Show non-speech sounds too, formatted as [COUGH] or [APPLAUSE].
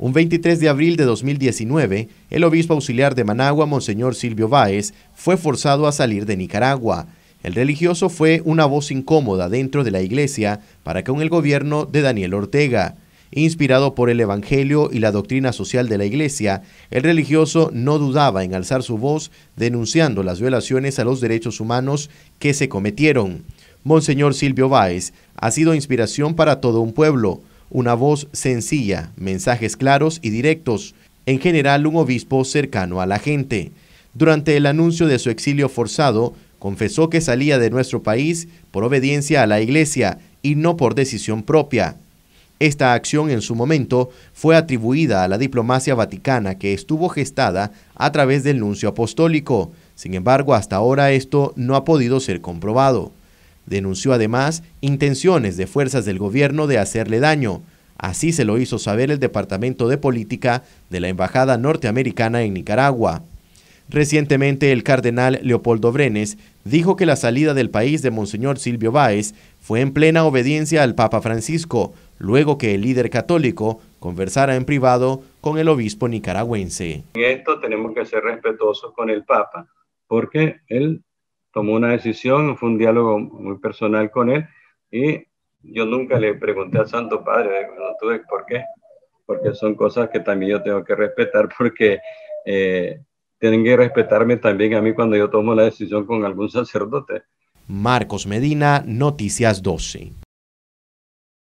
Un 23 de abril de 2019, el obispo auxiliar de Managua, Monseñor Silvio Báez, fue forzado a salir de Nicaragua. El religioso fue una voz incómoda dentro de la iglesia para con el gobierno de Daniel Ortega. Inspirado por el Evangelio y la doctrina social de la Iglesia, el religioso no dudaba en alzar su voz denunciando las violaciones a los derechos humanos que se cometieron. Monseñor Silvio Báez ha sido inspiración para todo un pueblo una voz sencilla, mensajes claros y directos, en general un obispo cercano a la gente. Durante el anuncio de su exilio forzado, confesó que salía de nuestro país por obediencia a la Iglesia y no por decisión propia. Esta acción en su momento fue atribuida a la diplomacia vaticana que estuvo gestada a través del nuncio apostólico. Sin embargo, hasta ahora esto no ha podido ser comprobado. Denunció además intenciones de fuerzas del gobierno de hacerle daño. Así se lo hizo saber el Departamento de Política de la Embajada Norteamericana en Nicaragua. Recientemente el cardenal Leopoldo Brenes dijo que la salida del país de Monseñor Silvio Báez fue en plena obediencia al Papa Francisco, luego que el líder católico conversara en privado con el obispo nicaragüense. En esto tenemos que ser respetuosos con el Papa, porque él tomó una decisión, fue un diálogo muy personal con él y yo nunca le pregunté al Santo Padre, no tuve por qué, porque son cosas que también yo tengo que respetar [LAUGHS] porque eh, tienen que respetarme también a mí cuando yo tomo la decisión con algún sacerdote. Marcos Medina, Noticias 12.